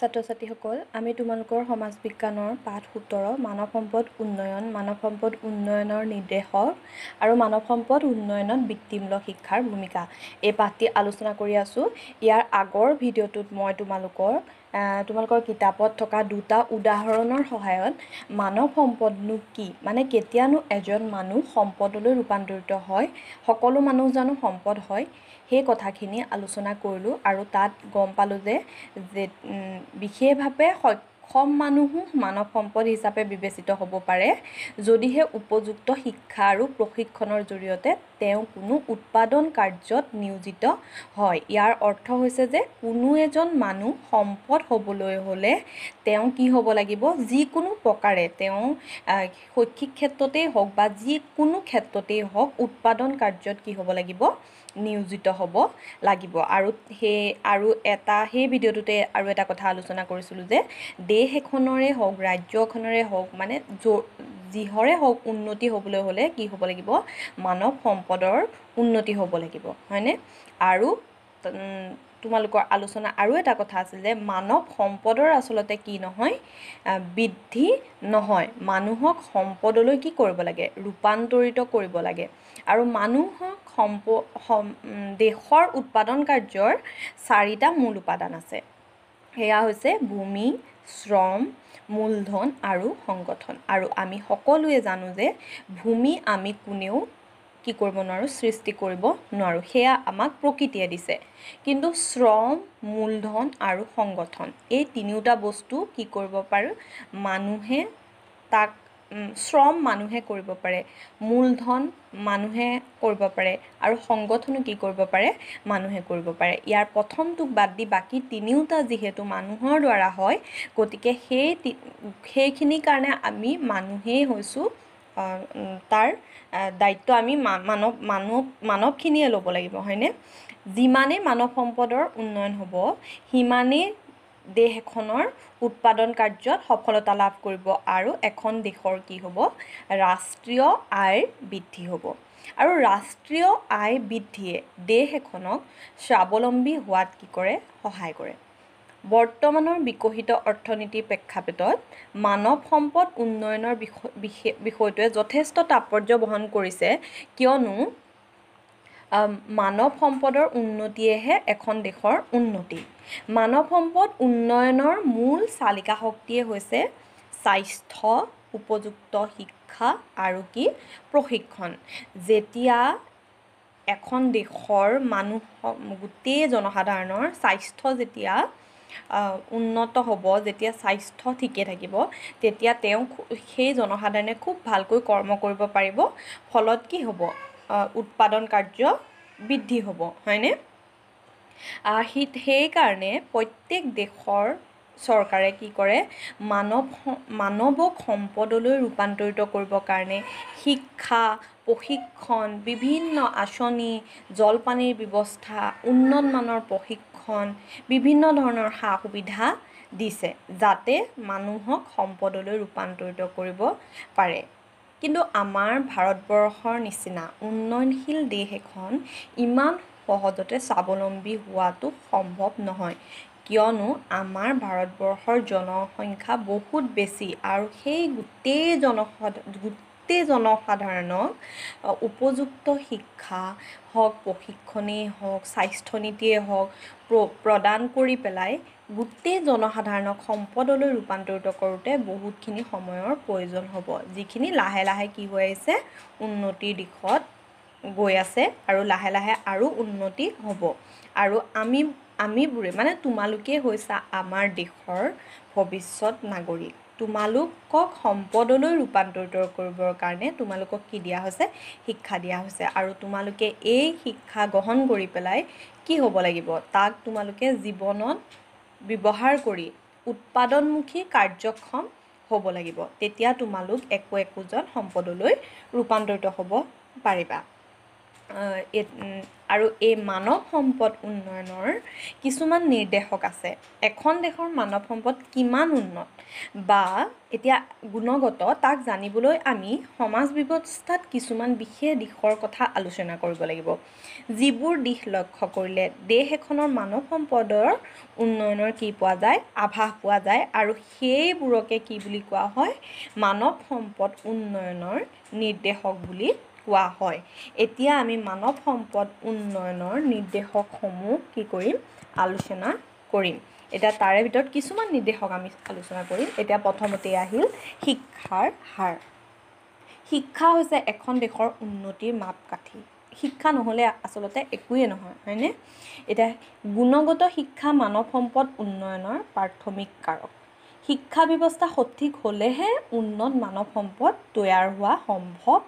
ছাত্ৰ ছাত্ৰীসকল আমি তোমালোকৰ সমাজ বিজ্ঞানৰ পাঠ সোতৰ মানৱ সম্পদ উন্নয়ন মানৱ সম্পদ উন্নয়নৰ নিৰ্দেশক আৰু মানৱ সম্পদ উন্নয়নত বৃত্তিমূলক শিক্ষাৰ ভূমিকা এই পাঠটি আলোচনা কৰি আছোঁ ইয়াৰ আগৰ ভিডিঅ'টোত মই তোমালোকৰ তোমালোকৰ কিতাপত থকা দুটা উদাহৰণৰ সহায়ত মানৱ সম্পদনো কি মানে কেতিয়ানো এজন মানুহ সম্পদলৈ ৰূপান্তৰিত হয় সকলো মানুহ জানো সম্পদ হয় সেই কথাখিনি আলোচনা কৰিলোঁ আৰু তাত গম পালোঁ যে বিশেষভাৱে অসম মানুহো মানৱ সম্পদ হিচাপে বিবেচিত হ'ব পাৰে যদিহে উপযুক্ত শিক্ষা আৰু প্ৰশিক্ষণৰ জৰিয়তে তেওঁ কোনো উৎপাদন কাৰ্যত নিয়োজিত হয় ইয়াৰ অৰ্থ হৈছে যে কোনো এজন মানুহ সম্পদ হ'বলৈ হ'লে তেওঁ কি হ'ব লাগিব যিকোনো প্ৰকাৰে তেওঁ শৈক্ষিক ক্ষেত্ৰতেই হওক বা যিকোনো ক্ষেত্ৰতেই হওক উৎপাদন কাৰ্যত কি হ'ব লাগিব নিয়োজিত হ'ব লাগিব আৰু সেই আৰু এটা সেই ভিডিঅ'টোতে আৰু এটা কথা আলোচনা কৰিছিলোঁ যে দেশ এখনৰে হওক ৰাজ্য এখনৰে হওক মানে যিহৰে হওক উন্নতি হ'বলৈ হ'লে কি হ'ব লাগিব মানৱ সম্পদৰ উন্নতি হ'ব লাগিব হয়নে আৰু তোমালোকৰ আলোচনা আৰু এটা কথা আছিল যে মানৱ সম্পদৰ আচলতে কি নহয় বৃদ্ধি নহয় মানুহক সম্পদলৈ কি কৰিব লাগে ৰূপান্তৰিত কৰিব লাগে আৰু মানুহক সম্প দেশৰ উৎপাদন কাৰ্যৰ চাৰিটা মূল উপাদান আছে সেয়া হৈছে ভূমি শ্ৰম মূলধন আৰু সংগঠন আৰু আমি সকলোৱে জানো যে ভূমি আমি কোনেও কি কৰিব নোৱাৰোঁ সৃষ্টি কৰিব নোৱাৰোঁ সেয়া আমাক প্ৰকৃতিয়ে দিছে কিন্তু শ্ৰম মূলধন আৰু সংগঠন এই তিনিওটা বস্তু কি কৰিব পাৰোঁ মানুহে তাক শ্ৰম মানুহে কৰিব পাৰে মূলধন মানুহে কৰিব পাৰে আৰু সংগঠনো কি কৰিব পাৰে মানুহে কৰিব পাৰে ইয়াৰ প্ৰথমটোক বাদ দি বাকী তিনিওটা যিহেতু মানুহৰ দ্বাৰা হয় গতিকে সেই সেইখিনিৰ কাৰণে আমি মানুহেই হৈছোঁ তাৰ দায়িত্ব আমি মানৱ মানুহ মানৱখিনিয়ে ল'ব লাগিব হয়নে যিমানেই মানৱ সম্পদৰ উন্নয়ন হ'ব সিমানেই দেশ এখনৰ উৎপাদন কাৰ্যত সফলতা লাভ কৰিব আৰু এখন দেশৰ কি হ'ব ৰাষ্ট্ৰীয় আয় বৃদ্ধি হ'ব আৰু ৰাষ্ট্ৰীয় আয় বৃদ্ধিয়ে দেশ এখনক স্বাৱলম্বী হোৱাত কি কৰে সহায় কৰে বৰ্তমানৰ বিকশিত অৰ্থনীতিৰ প্ৰেক্ষাপটত মানৱ সম্পদ উন্নয়নৰ বিষয় বিষয়টোৱে যথেষ্ট তাৎপৰ্য বহন কৰিছে কিয়নো মানৱ সম্পদৰ উন্নতিয়েহে এখন দেশৰ উন্নতি মানৱ সম্পদ উন্নয়নৰ মূল চালিকা শক্তিয়ে হৈছে স্বাস্থ্য উপযুক্ত শিক্ষা আৰু কি প্ৰশিক্ষণ যেতিয়া এখন দেশৰ মানুহ গোটেই জনসাধাৰণৰ স্বাস্থ্য যেতিয়া উন্নত হ'ব যেতিয়া স্বাস্থ্য ঠিকে থাকিব তেতিয়া তেওঁ সেই জনসাধাৰণে খুব ভালকৈ কৰ্ম কৰিব পাৰিব ফলত কি হ'ব উৎপাদন কাৰ্য বৃদ্ধি হ'ব হয়নে সি সেইকাৰণে প্ৰত্যেক দেশৰ চৰকাৰে কি কৰে মানৱ মানৱক সম্পদলৈ ৰূপান্তৰিত কৰিবৰ কাৰণে শিক্ষা প্ৰশিক্ষণ বিভিন্ন আঁচনি জলপানীৰ ব্যৱস্থা উন্নতমানৰ প্ৰশিক্ষণ বিভিন্ন ধৰণৰ সা সুবিধা দিছে যাতে মানুহক সম্পদলৈ ৰূপান্তৰিত কৰিব পাৰে কিন্তু আমাৰ ভাৰতবৰ্ষৰ নিচিনা উন্নয়নশীল দেশ এখন ইমান সহজতে স্বাৱলম্বী হোৱাটো সম্ভৱ নহয় কিয়নো আমাৰ ভাৰতবৰ্ষৰ জনসংখ্যা বহুত বেছি আৰু সেই গোটেই জনসাধাৰণ গোটেই জনসাধাৰণক উপযুক্ত শিক্ষা হওক প্ৰশিক্ষণেই হওক স্বাস্থ্যনীতিয়ে হওক প্ৰদান কৰি পেলাই গোটেই জনসাধাৰণক সম্পদলৈ ৰূপান্তৰিত কৰোঁতে বহুতখিনি সময়ৰ প্ৰয়োজন হ'ব যিখিনি লাহে লাহে কি হৈ আহিছে উন্নতিৰ দিশত গৈ আছে আৰু লাহে লাহে আৰু উন্নতি হ'ব আৰু আমি আমিবোৰে মানে তোমালোকেই হৈছে আমাৰ দেশৰ ভৱিষ্যত নাগৰিক তোমালোকক সম্পদলৈ ৰূপান্তৰিত কৰিবৰ কাৰণে তোমালোকক কি দিয়া হৈছে শিক্ষা দিয়া হৈছে আৰু তোমালোকে এই শিক্ষা গ্ৰহণ কৰি পেলাই কি হ'ব লাগিব তাক তোমালোকে জীৱনত ব্যৱহাৰ কৰি উৎপাদনমুখী কাৰ্যক্ষম হ'ব লাগিব তেতিয়া তোমালোক একো একোজন সম্পদলৈ ৰূপান্তৰিত হ'ব পাৰিবা আৰু এই মানৱ সম্পদ উন্নয়নৰ কিছুমান নিৰ্দেশক আছে এখন দেশৰ মানৱ সম্পদ কিমান উন্নত বা এতিয়া গুণগত তাক জানিবলৈ আমি সমাজ ব্যৱস্থাত কিছুমান বিশেষ দিশৰ কথা আলোচনা কৰিব লাগিব যিবোৰ দিশ লক্ষ্য কৰিলে দেশ এখনৰ মানৱ সম্পদৰ উন্নয়নৰ কি পোৱা যায় আভাস পোৱা যায় আৰু সেইবোৰকে কি বুলি কোৱা হয় মানৱ সম্পদ উন্নয়নৰ নিৰ্দেশক বুলি কোৱা হয় এতিয়া আমি মানৱ সম্পদ উন্নয়নৰ নিৰ্দেশকসমূহ কি কৰিম আলোচনা কৰিম এতিয়া তাৰে ভিতৰত কিছুমান নিৰ্দেশক আমি আলোচনা কৰিম এতিয়া প্ৰথমতেই আহিল শিক্ষাৰ হাৰ শিক্ষা হৈছে এখন দেশৰ উন্নতিৰ মাপকাঠি শিক্ষা নহ'লে আচলতে একোৱে নহয় হয়নে এতিয়া গুণগত শিক্ষা মানৱ সম্পদ উন্নয়নৰ প্ৰাথমিক কাৰক শিক্ষা ব্যৱস্থা সঠিক হ'লেহে উন্নত মানৱ সম্পদ তৈয়াৰ হোৱা সম্ভৱ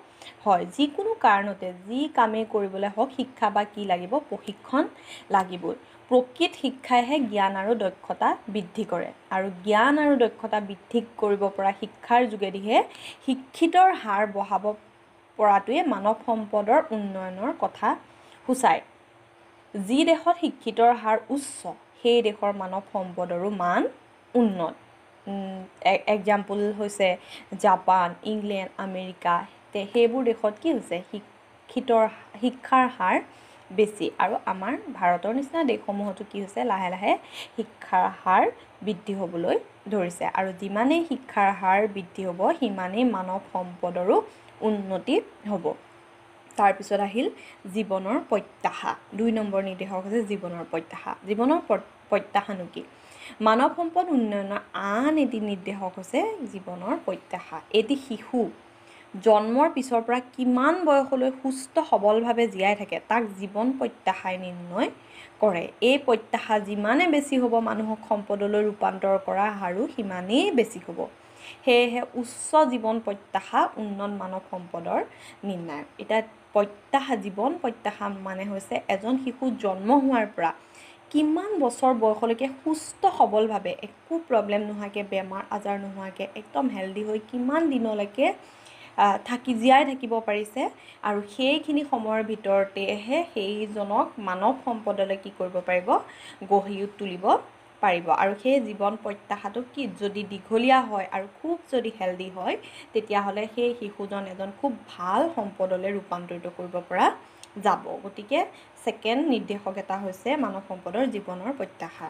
হয় যিকোনো কাৰণতে যি কামেই কৰিবলৈ হওক শিক্ষা বা কি লাগিব প্ৰশিক্ষণ লাগিবই প্ৰকৃত শিক্ষাইহে জ্ঞান আৰু দক্ষতা বৃদ্ধি কৰে আৰু জ্ঞান আৰু দক্ষতা বৃদ্ধি কৰিব পৰা শিক্ষাৰ যোগেদিহে শিক্ষিতৰ হাৰ বঢ়াব পৰাটোৱে মানৱ সম্পদৰ উন্নয়নৰ কথা সূচায় যি দেশত শিক্ষিতৰ হাৰ উচ্চ সেই দেশৰ মানৱ সম্পদৰো মান উন্নত এক্সাম্পল হৈছে জাপান ইংলেণ্ড আমেৰিকা তে সেইবোৰ দেশত কি হৈছে শিক্ষিতৰ শিক্ষাৰ হাৰ বেছি আৰু আমাৰ ভাৰতৰ নিচিনা দেশসমূহতো কি হৈছে লাহে লাহে শিক্ষাৰ হাৰ বৃদ্ধি হ'বলৈ ধৰিছে আৰু যিমানেই শিক্ষাৰ হাৰ বৃদ্ধি হ'ব সিমানেই মানৱ সম্পদৰো উন্নতি হ'ব তাৰপিছত আহিল জীৱনৰ প্ৰত্যাশা দুই নম্বৰ নিৰ্দেশক হৈছে জীৱনৰ প্ৰত্যাশা জীৱনৰ প্ৰত্যাশানো কি মানৱ সম্পদ উন্নয়নৰ আন এটি নিৰ্দেশক হৈছে জীৱনৰ প্ৰত্যাশা এটি শিশু জন্মৰ পিছৰ পৰা কিমান বয়সলৈ সুস্থ সবলভাৱে জীয়াই থাকে তাক জীৱন প্ৰত্যাশাই নিৰ্ণয় কৰে এই প্ৰত্যাশা যিমানে বেছি হ'ব মানুহক সম্পদলৈ ৰূপান্তৰ কৰা আৰু সিমানেই বেছি হ'ব সেয়েহে উচ্চ জীৱন প্ৰত্যাশা উন্নত মানৱ সম্পদৰ নিৰ্ণায়ক এতিয়া প্ৰত্যাশা জীৱন প্ৰত্যাশা মানে হৈছে এজন শিশু জন্ম হোৱাৰ পৰা কিমান বছৰ বয়সলৈকে সুস্থ সবলভাৱে একো প্ৰব্লেম নোহোৱাকৈ বেমাৰ আজাৰ নোহোৱাকৈ একদম হেল্ডি হৈ কিমান দিনলৈকে থাকি জীয়াই থাকিব পাৰিছে আৰু সেইখিনি সময়ৰ ভিতৰতেহে সেইজনক মানৱ সম্পদলৈ কি কৰিব পাৰিব গঢ়ি তুলিব পাৰিব আৰু সেই জীৱন প্ৰত্যাশাটো কি যদি দীঘলীয়া হয় আৰু খুব যদি হেল্ডি হয় তেতিয়াহ'লে সেই শিশুজন এজন খুব ভাল সম্পদলৈ ৰূপান্তৰিত কৰিব পৰা যাব গতিকে ছেকেণ্ড নিৰ্দেশক এটা হৈছে মানৱ সম্পদৰ জীৱনৰ প্ৰত্যাশা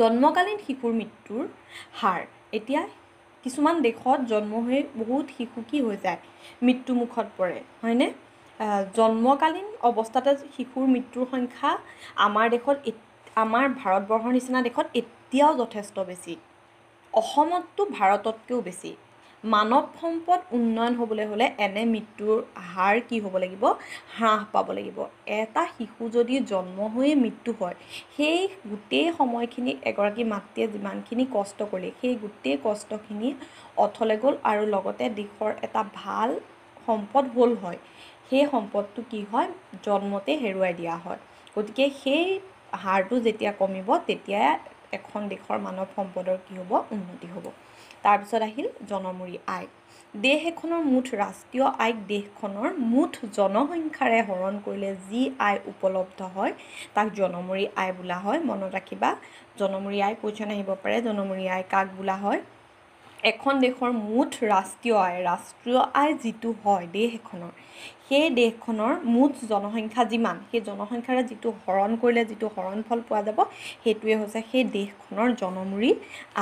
জন্মকালীন শিশুৰ মৃত্যুৰ হাৰ এতিয়া কিছুমান দেশত জন্ম হৈ বহুত শিশু কি হৈ যায় মৃত্যুমুখত পৰে হয়নে জন্মকালীন অৱস্থাতে শিশুৰ মৃত্যুৰ সংখ্যা আমাৰ দেশত আমাৰ ভাৰতবৰ্ষৰ নিচিনা দেশত এতিয়াও যথেষ্ট বেছি অসমততো ভাৰততকৈও বেছি মানৱ সম্পদ উন্নয়ন হ'বলৈ হ'লে এনে মৃত্যুৰ হাৰ কি হ'ব লাগিব হ্ৰাস পাব লাগিব এটা শিশু যদি জন্ম হৈয়ে মৃত্যু হয় সেই গোটেই সময়খিনি এগৰাকী মাতৃয়ে যিমানখিনি কষ্ট কৰিলে সেই গোটেই কষ্টখিনি অথলে গ'ল আৰু লগতে দেশৰ এটা ভাল সম্পদ হ'ল হয় সেই সম্পদটো কি হয় জন্মতে হেৰুৱাই দিয়া হয় গতিকে সেই হাৰটো যেতিয়া কমিব তেতিয়া এখন দেশৰ মানৱ সম্পদৰ কি হ'ব উন্নতি হ'ব তাৰপিছত আহিল জনমুৰি আয় দেশ এখনৰ মুঠ ৰাষ্ট্ৰীয় আয় দেশখনৰ মুঠ জনসংখ্যাৰে হৰণ কৰিলে যি আয় উপলব্ধ হয় তাক জনমুৰি আয় বোলা হয় মনত ৰাখিবা জনমুৰি আই কুৱেশ্যন আহিব পাৰে জনমুৰি আই কাক বোলা হয় এখন দেশৰ মুঠ ৰাষ্ট্ৰীয় আয় ৰাষ্ট্ৰীয় আয় যিটো হয় দেশ এখনৰ সেই দেশখনৰ মুঠ জনসংখ্যা যিমান সেই জনসংখ্যাৰে যিটো হৰণ কৰিলে যিটো হৰণফল পোৱা যাব সেইটোৱে হৈছে সেই দেশখনৰ জনমূৰি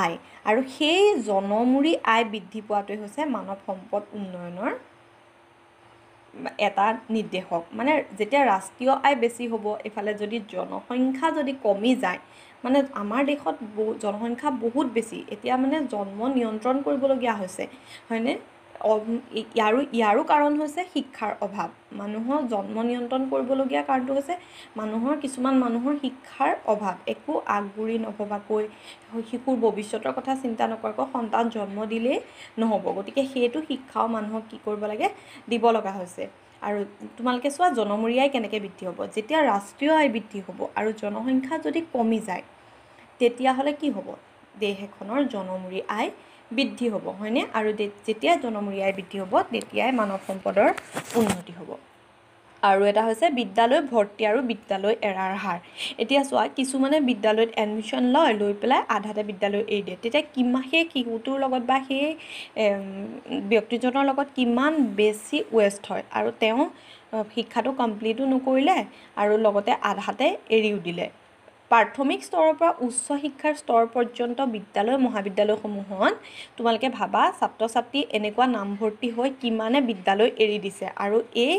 আয় আৰু সেই জনমূৰি আয় বৃদ্ধি পোৱাটোৱে হৈছে মানৱ সম্পদ উন্নয়নৰ এটা নিৰ্দেশক মানে যেতিয়া ৰাষ্ট্ৰীয় আয় বেছি হ'ব এইফালে যদি জনসংখ্যা যদি কমি যায় মানে আমাৰ দেশত জনসংখ্যা বহুত বেছি এতিয়া মানে জন্ম নিয়ন্ত্ৰণ কৰিবলগীয়া হৈছে হয়নে ইয়াৰো ইয়াৰো কাৰণ হৈছে শিক্ষাৰ অভাৱ মানুহৰ জন্ম নিয়ন্ত্ৰণ কৰিবলগীয়া কাৰণটো হৈছে মানুহৰ কিছুমান মানুহৰ শিক্ষাৰ অভাৱ একো আগবুঢ়ি নভবাকৈ শিশুৰ ভৱিষ্যতৰ কথা চিন্তা নকৰাকৈ সন্তান জন্ম দিলেই নহ'ব গতিকে সেইটো শিক্ষাও মানুহক কি কৰিব লাগে দিব লগা হৈছে আৰু তোমালোকে চোৱা জনমৰিয়াই কেনেকৈ বৃদ্ধি হ'ব যেতিয়া ৰাষ্ট্ৰীয় আয় বৃদ্ধি হ'ব আৰু জনসংখ্যা যদি কমি যায় তেতিয়াহ'লে কি হ'ব দেশ এখনৰ জনমৰি আয় বৃদ্ধি হ'ব হয়নে আৰু যেতিয়াই জনমৰি আয় বৃদ্ধি হ'ব তেতিয়াই মানৱ সম্পদৰ উন্নতি হ'ব আৰু এটা হৈছে বিদ্যালয় ভৰ্তি আৰু বিদ্যালয় এৰাৰ হাৰ এতিয়া চোৱা কিছুমানে বিদ্যালয়ত এডমিশ্যন লয় লৈ পেলাই আধাতে বিদ্যালয় এৰি দিয়ে তেতিয়া কিমান সেই শিশুটোৰ লগত বা সেই ব্যক্তিজনৰ লগত কিমান বেছি ৱেষ্ট হয় আৰু তেওঁ শিক্ষাটো কমপ্লিটো নকৰিলে আৰু লগতে আধাতে এৰিও দিলে প্ৰাথমিক স্তৰৰ পৰা উচ্চ শিক্ষাৰ স্তৰ পৰ্যন্ত বিদ্যালয় মহাবিদ্যালয়সমূহত তোমালোকে ভাবা ছাত্ৰ ছাত্ৰী এনেকুৱা নামভৰ্তি হৈ কিমানে বিদ্যালয় এৰি দিছে আৰু এই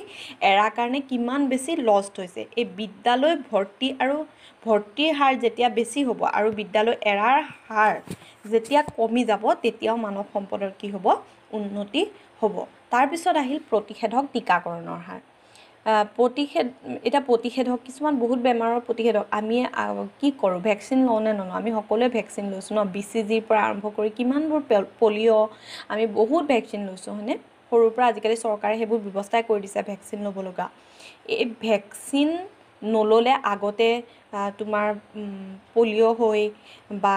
এৰাৰ কাৰণে কিমান বেছি লষ্ট হৈছে এই বিদ্যালয় ভৰ্তি আৰু ভৰ্তিৰ হাৰ যেতিয়া বেছি হ'ব আৰু বিদ্যালয় এৰাৰ হাৰ যেতিয়া কমি যাব তেতিয়াও মানৱ সম্পদৰ কি হ'ব উন্নতি হ'ব তাৰপিছত আহিল প্ৰতিষেধক টীকাকৰণৰ হাৰ প্ৰতিষেধ এতিয়া প্ৰতিষেধক কিছুমান বহুত বেমাৰৰ প্ৰতিষেধক আমি কি কৰোঁ ভেকচিন লওঁ নে নলওঁ আমি সকলোৱে ভেকচিন লৈছোঁ ন বি চি জিৰ পৰা আৰম্ভ কৰি কিমানবোৰ পলিঅ' আমি বহুত ভেকচিন লৈছোঁ হয়নে সৰুৰ পৰা আজিকালি চৰকাৰে সেইবোৰ ব্যৱস্থাই কৰি দিছে ভেকচিন ল'ব লগা এই ভেকচিন নল'লে আগতে তোমাৰ পলিঅ' হৈ বা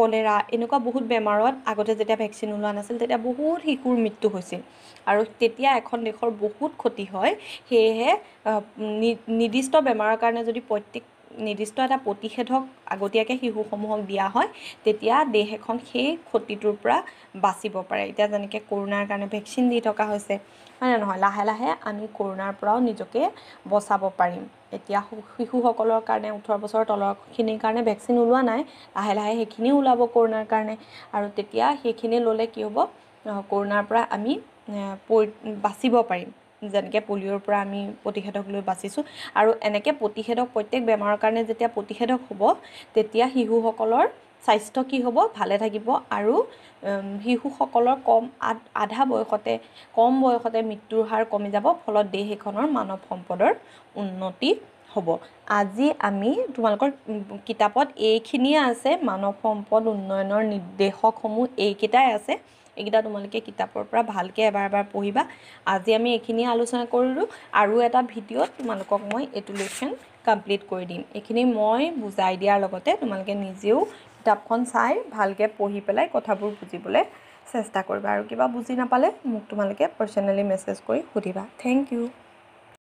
কলেৰা এনেকুৱা বহুত বেমাৰত আগতে যেতিয়া ভেকচিন ওলোৱা নাছিল তেতিয়া বহুত শিশুৰ মৃত্যু হৈছিল আৰু তেতিয়া এখন দেশৰ বহুত ক্ষতি হয় সেয়েহে নিৰ্দিষ্ট বেমাৰৰ কাৰণে যদি প্ৰত্যেক নিৰ্দিষ্ট এটা প্ৰতিষেধক আগতীয়াকৈ শিশুসমূহক দিয়া হয় তেতিয়া দেহ এখন সেই ক্ষতিটোৰ পৰা বাচিব পাৰে এতিয়া যেনেকৈ কৰোণাৰ কাৰণে ভেকচিন দি থকা হৈছে হয়নে নহয় লাহে লাহে আমি কৰোণাৰ পৰাও নিজকে বচাব পাৰিম এতিয়া শিশুসকলৰ কাৰণে ওঠৰ বছৰ তলৰখিনিৰ কাৰণে ভেকচিন ওলোৱা নাই লাহে লাহে সেইখিনিও ওলাব কৰোণাৰ কাৰণে আৰু তেতিয়া সেইখিনি ল'লে কি হ'ব কৰোণাৰ পৰা আমি পৰি বাচিব পাৰিম যেনেকৈ পলিঅ'ৰ পৰা আমি প্ৰতিষেধক লৈ বাচিছোঁ আৰু এনেকৈ প্ৰতিষেধক প্ৰত্যেক বেমাৰৰ কাৰণে যেতিয়া প্ৰতিষেধক হ'ব তেতিয়া শিশুসকলৰ স্বাস্থ্য কি হ'ব ভালে থাকিব আৰু শিশুসকলৰ কম আধা বয়সতে কম বয়সতে মৃত্যুৰ হাৰ কমি যাব ফলত দেশ এখনৰ মানৱ সম্পদৰ উন্নতি হ'ব আজি আমি তোমালোকৰ কিতাপত এইখিনিয়ে আছে মানৱ সম্পদ উন্নয়নৰ নিৰ্দেশকসমূহ এইকেইটাই আছে এইকেইটা তোমালোকে কিতাপৰ পৰা ভালকৈ এবাৰ এবাৰ পঢ়িবা আজি আমি এইখিনিয়ে আলোচনা কৰিলোঁ আৰু এটা ভিডিঅ'ত তোমালোকক মই এইটো লেশ্যন কমপ্লিট কৰি দিম এইখিনি মই বুজাই দিয়াৰ লগতে তোমালোকে নিজেও কিতাপখন চাই ভালকৈ পঢ়ি পেলাই কথাবোৰ বুজিবলৈ চেষ্টা কৰিবা আৰু কিবা বুজি নাপালে মোক তোমালোকে পাৰ্চনেলি মেছেজ কৰি সুধিবা থেংক ইউ